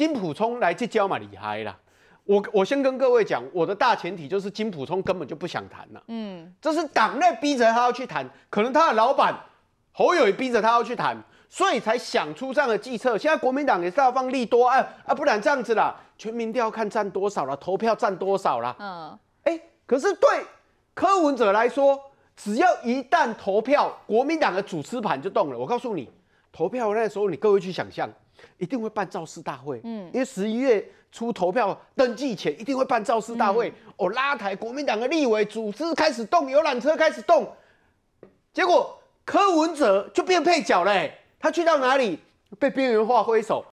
金普聪来这交嘛，你嗨啦！我我先跟各位讲，我的大前提就是金普聪根本就不想谈了，嗯，这是党内逼着他要去谈，可能他的老板侯友也逼着他要去谈，所以才想出这样的计策。现在国民党也是要放利多，哎啊，不然这样子啦，全民都要看占多少了，投票占多少了，嗯，哎，可是对柯文哲来说，只要一旦投票，国民党的主持盘就动了。我告诉你。投票那时候，你各位去想象，一定会办造势大会。嗯，因为十一月初投票登记前，一定会办造势大会。哦，拉抬国民党的立委，组织开始动游览车，开始动，结果柯文哲就变配角嘞。他去到哪里，被边缘化挥手。